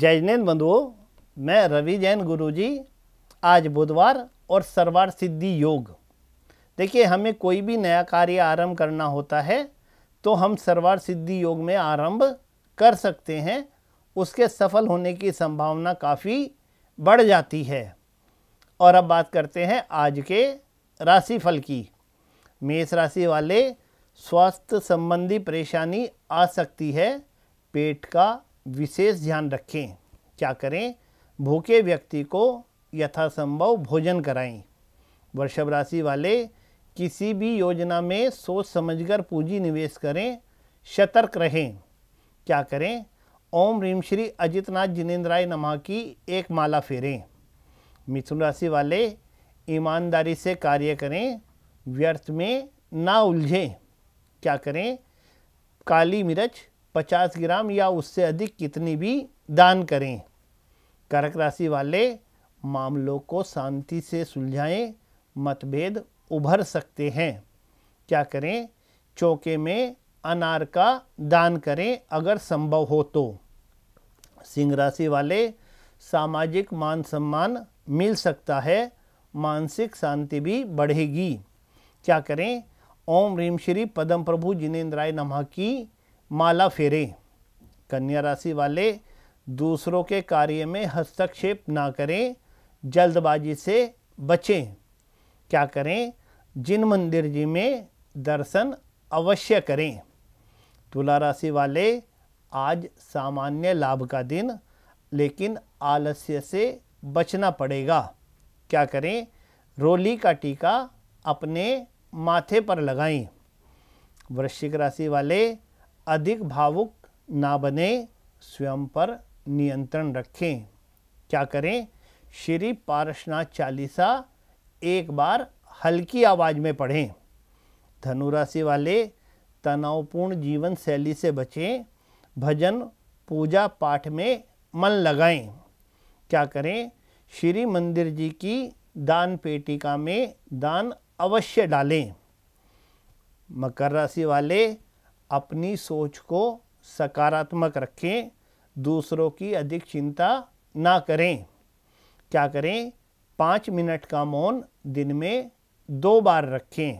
जय जिनेन्द्र बंधुओं मैं रवि जैन गुरुजी आज बुधवार और सर्वार सिद्धि योग देखिए हमें कोई भी नया कार्य आरंभ करना होता है तो हम सर्वार सिद्धि योग में आरंभ कर सकते हैं उसके सफल होने की संभावना काफ़ी बढ़ जाती है और अब बात करते हैं आज के राशिफल की मेष राशि वाले स्वास्थ्य संबंधी परेशानी आ सकती है पेट का विशेष ध्यान रखें क्या करें भूखे व्यक्ति को यथासंभव भोजन कराएं वृषभ राशि वाले किसी भी योजना में सोच समझकर पूंजी निवेश करें सतर्क रहें क्या करें ओम रीम श्री अजितनाथ जिनेन्द्राय नमा की एक माला फेरें मिथुन राशि वाले ईमानदारी से कार्य करें व्यर्थ में ना उलझें क्या करें काली मिर्च पचास ग्राम या उससे अधिक कितनी भी दान करें कर्क राशि वाले मामलों को शांति से सुलझाएं मतभेद उभर सकते हैं क्या करें चौके में अनार का दान करें अगर संभव हो तो सिंह राशि वाले सामाजिक मान सम्मान मिल सकता है मानसिक शांति भी बढ़ेगी क्या करें ओम रीम श्री पद्म प्रभु जिनेन्द्राय नमः की माला फेरें कन्या राशि वाले दूसरों के कार्य में हस्तक्षेप ना करें जल्दबाजी से बचें क्या करें जिन मंदिर जी में दर्शन अवश्य करें तुला राशि वाले आज सामान्य लाभ का दिन लेकिन आलस्य से बचना पड़ेगा क्या करें रोली का टीका अपने माथे पर लगाएं वृश्चिक राशि वाले अधिक भावुक ना बने स्वयं पर नियंत्रण रखें क्या करें श्री पारसनाथ चालीसा एक बार हल्की आवाज़ में पढ़ें धनुराशि वाले तनावपूर्ण जीवन शैली से बचें भजन पूजा पाठ में मन लगाएं क्या करें श्री मंदिर जी की दान पेटिका में दान अवश्य डालें मकर राशि वाले अपनी सोच को सकारात्मक रखें दूसरों की अधिक चिंता ना करें क्या करें पाँच मिनट का मौन दिन में दो बार रखें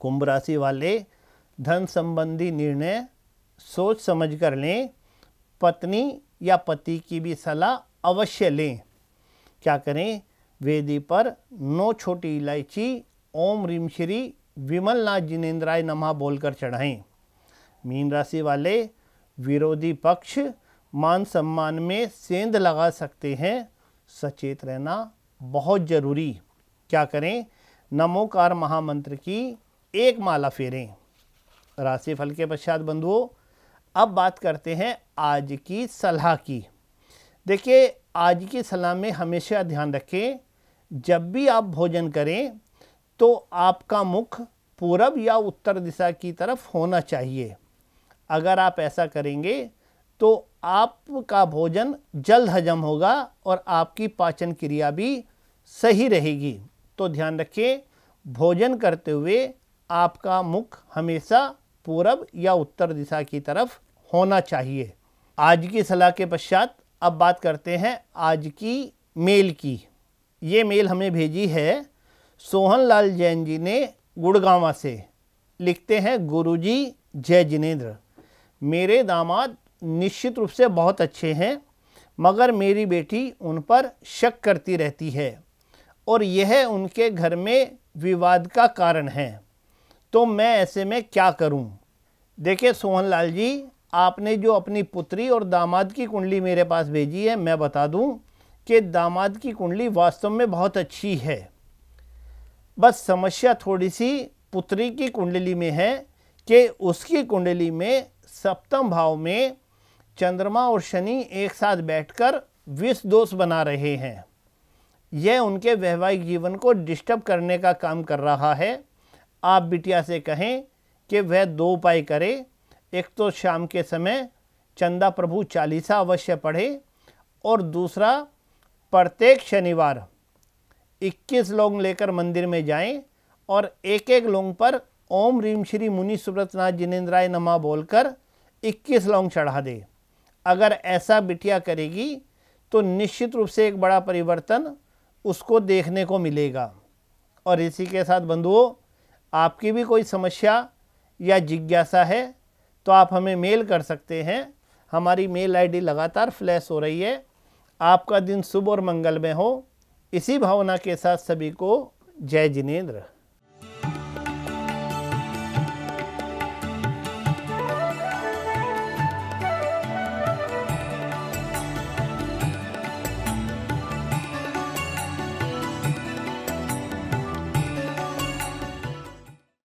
कुंभ राशि वाले धन संबंधी निर्णय सोच समझ कर लें पत्नी या पति की भी सलाह अवश्य लें क्या करें वेदी पर नौ छोटी इलायची ओम रिम श्री विमलनाथ जिनेन्द्राय नमः बोलकर चढ़ाएं मीन राशि वाले विरोधी पक्ष मान सम्मान में सेंध लगा सकते हैं सचेत रहना बहुत ज़रूरी क्या करें नमोकार महामंत्र की एक माला फेरें राशिफल के पश्चात बंधुओं अब बात करते हैं आज की सलाह की देखिए आज की सलाह में हमेशा ध्यान रखें जब भी आप भोजन करें तो आपका मुख पूरब या उत्तर दिशा की तरफ होना चाहिए अगर आप ऐसा करेंगे तो आपका भोजन जल्द हजम होगा और आपकी पाचन क्रिया भी सही रहेगी तो ध्यान रखिए भोजन करते हुए आपका मुख हमेशा पूरब या उत्तर दिशा की तरफ होना चाहिए आज की सलाह के पश्चात अब बात करते हैं आज की मेल की ये मेल हमें भेजी है सोहनलाल जैन जी ने गुड़गावा से लिखते हैं गुरुजी जय जिनेन्द्र मेरे दामाद निश्चित रूप से बहुत अच्छे हैं मगर मेरी बेटी उन पर शक करती रहती है और यह उनके घर में विवाद का कारण है तो मैं ऐसे में क्या करूं? देखिए सोहनलाल जी आपने जो अपनी पुत्री और दामाद की कुंडली मेरे पास भेजी है मैं बता दूं कि दामाद की कुंडली वास्तव में बहुत अच्छी है बस समस्या थोड़ी सी पुत्री की कुंडली में है कि उसकी कुंडली में सप्तम भाव में चंद्रमा और शनि एक साथ बैठकर विष दोष बना रहे हैं यह उनके वैवाहिक जीवन को डिस्टर्ब करने का काम कर रहा है आप बिटिया से कहें कि वह दो उपाय करे एक तो शाम के समय चंदा प्रभु चालीसा अवश्य पढ़े और दूसरा प्रत्येक शनिवार 21 लोग लेकर मंदिर में जाएं और एक एक लोंग पर ओम रीम श्री मुनि सुब्रतनाथ जिनेन्द्राय नमा बोलकर 21 लोंग चढ़ा दे अगर ऐसा बिटिया करेगी तो निश्चित रूप से एक बड़ा परिवर्तन उसको देखने को मिलेगा और इसी के साथ बंधुओं आपकी भी कोई समस्या या जिज्ञासा है तो आप हमें मेल कर सकते हैं हमारी मेल आईडी लगातार फ्लैश हो रही है आपका दिन शुभ और मंगलमय हो इसी भावना के साथ सभी को जय जिनेन्द्र